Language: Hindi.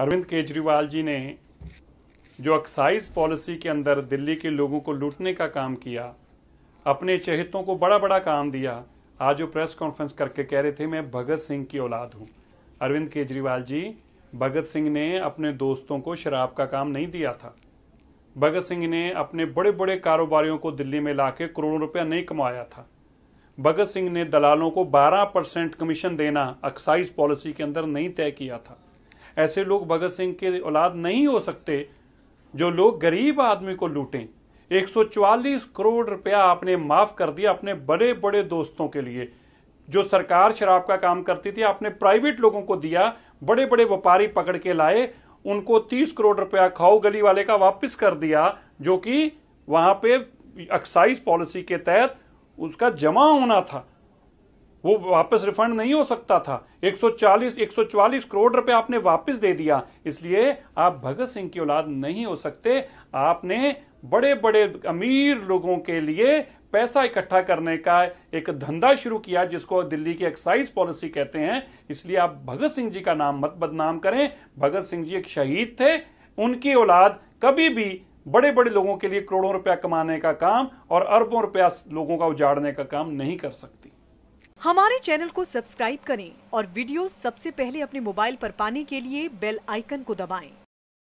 अरविंद केजरीवाल जी ने जो एक्साइज पॉलिसी के अंदर दिल्ली के लोगों को लूटने का काम किया अपने चहितों को बड़ा बड़ा काम दिया आज वो प्रेस कॉन्फ्रेंस करके कह रहे थे मैं भगत सिंह की औलाद हूँ अरविंद केजरीवाल जी भगत सिंह ने अपने दोस्तों को शराब का काम नहीं दिया था भगत सिंह ने अपने बड़े बड़े कारोबारियों को दिल्ली में लाके करोड़ों रुपया नहीं कमाया था भगत सिंह ने दलालों को 12 परसेंट कमीशन देना एक्साइज पॉलिसी के अंदर नहीं तय किया था ऐसे लोग भगत सिंह के औलाद नहीं हो सकते जो लोग गरीब आदमी को लूटें 144 करोड़ रुपया आपने माफ कर दिया अपने बड़े बड़े दोस्तों के लिए जो सरकार शराब का काम करती थी आपने प्राइवेट लोगों को दिया बड़े बड़े व्यापारी पकड़ के लाए उनको तीस करोड़ रुपया खाओ गली वाले का वापस कर दिया जो कि वहां पे एक्साइज पॉलिसी के तहत उसका जमा होना था वो वापस रिफंड नहीं हो सकता था 140 144 करोड़ रुपए आपने वापस दे दिया इसलिए आप भगत सिंह की औलाद नहीं हो सकते आपने बड़े बड़े अमीर लोगों के लिए पैसा इकट्ठा करने का एक धंधा शुरू किया जिसको दिल्ली की एक्साइज पॉलिसी कहते हैं इसलिए आप भगत सिंह जी का नाम मत बदनाम करें भगत सिंह जी एक शहीद थे उनकी औलाद कभी भी बड़े बड़े लोगों के लिए करोड़ों रुपया कमाने का काम और अरबों रुपया लोगों का उजाड़ने का काम नहीं कर सकती हमारे चैनल को सब्सक्राइब करें और वीडियो सबसे पहले अपने मोबाइल पर पाने के लिए बेल आइकन को दबाएं।